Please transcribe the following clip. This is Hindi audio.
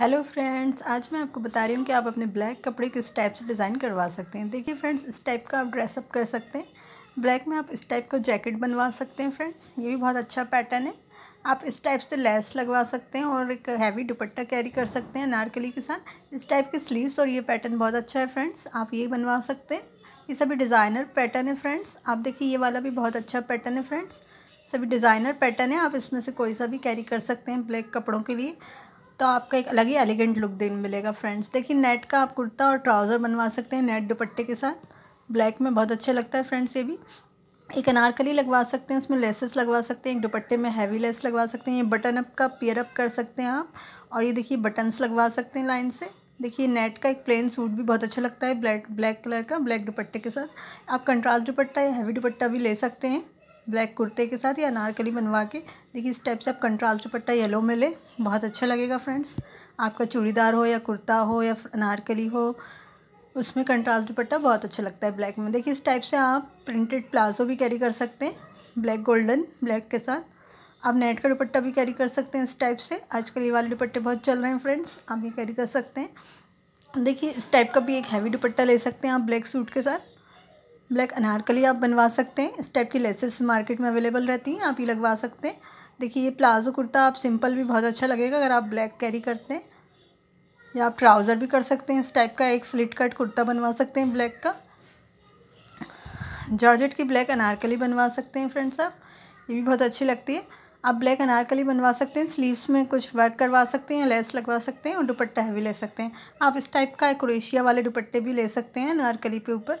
हेलो फ्रेंड्स आज मैं आपको बता रही हूँ कि आप अपने ब्लैक कपड़े किस टाइप से डिज़ाइन करवा सकते हैं देखिए फ्रेंड्स इस टाइप का आप ड्रेसअप कर सकते हैं ब्लैक में आप इस टाइप का जैकेट बनवा सकते हैं फ्रेंड्स ये भी बहुत अच्छा पैटर्न है आप इस टाइप से लेस लगवा सकते हैं और एक हैवी दुपट्टा कैरी कर सकते हैं नारकली के साथ इस टाइप के स्लीव्स और ये पैटर्न बहुत अच्छा है फ्रेंड्स आप ये बनवा सकते हैं ये सभी डिज़ाइनर पैटर्न है फ्रेंड्स आप देखिए ये वाला भी बहुत अच्छा पैटर्न है फ्रेंड्स सभी डिज़ाइनर पैटर्न है आप इसमें से कोई सा भी कैरी कर सकते हैं ब्लैक कपड़ों के लिए तो आपका एक अलग ही एलिगेंट लुक दिन मिलेगा फ्रेंड्स देखिए नेट का आप कुर्ता और ट्राउज़र बनवा सकते हैं नेट दुपट्टे के साथ ब्लैक में बहुत अच्छा लगता है फ्रेंड्स ये भी एक अनारकली लगवा सकते हैं उसमें लेसेस लगवा सकते हैं एक दुपट्टे में हैवी लेस लगवा सकते हैं ये बटन अप का पेयर अप कर सकते हैं आप और ये देखिए बटन्स लगवा सकते हैं लाइन से देखिए नेट का एक प्लेन सूट भी बहुत अच्छा लगता है ब्लैक ब्लैक कलर का ब्लैक दुपट्टे के साथ आप कंट्रास्ट दुपट्टा या हैवी दुपट्टा भी ले सकते हैं ब्लैक कुर्ते के साथ या अनारकली बनवा के देखिए इस टाइप से आप कंट्रास्ट दुपट्टा येलो में ले बहुत अच्छा लगेगा फ्रेंड्स आपका चूड़ीदार हो या कुर्ता हो या अनारकली हो उसमें कंट्रास्ट दुपट्टा बहुत अच्छा लगता है ब्लैक में देखिए इस टाइप से आप प्रिंटेड प्लाजो भी कैरी कर सकते हैं ब्लैक गोल्डन ब्लैक के साथ आप नेट का दुपट्टा भी कैरी कर सकते हैं इस टाइप से आजकल ये वाले दुपट्टे बहुत चल रहे हैं फ्रेंड्स आप ये कैरी कर सकते हैं देखिए इस टाइप का भी एक हैवी दुपट्टा ले सकते हैं आप ब्लैक सूट के साथ ब्लैक अनारकली आप बनवा सकते हैं इस टाइप की लेसेस मार्केट में अवेलेबल रहती हैं आप ये लगवा सकते हैं देखिए ये प्लाजो कुर्ता आप सिंपल भी बहुत अच्छा लगेगा अगर आप ब्लैक कैरी करते हैं या आप ट्राउज़र भी कर सकते हैं इस टाइप का एक स्लिट कट कुर्ता बनवा सकते हैं ब्लैक का जॉर्जेट की ब्लैक अनारकली बनवा सकते हैं फ्रेंड्स आप ये भी बहुत अच्छी लगती है आप ब्लैक अनारकली बनवा सकते हैं स्लीव्स में कुछ वर्क करवा सकते हैं लेस लगवा सकते हैं और दुपट्टा हैवी ले सकते हैं आप इस टाइप का क्रोएशिया वाले दुपट्टे भी ले सकते हैं अनारकली के ऊपर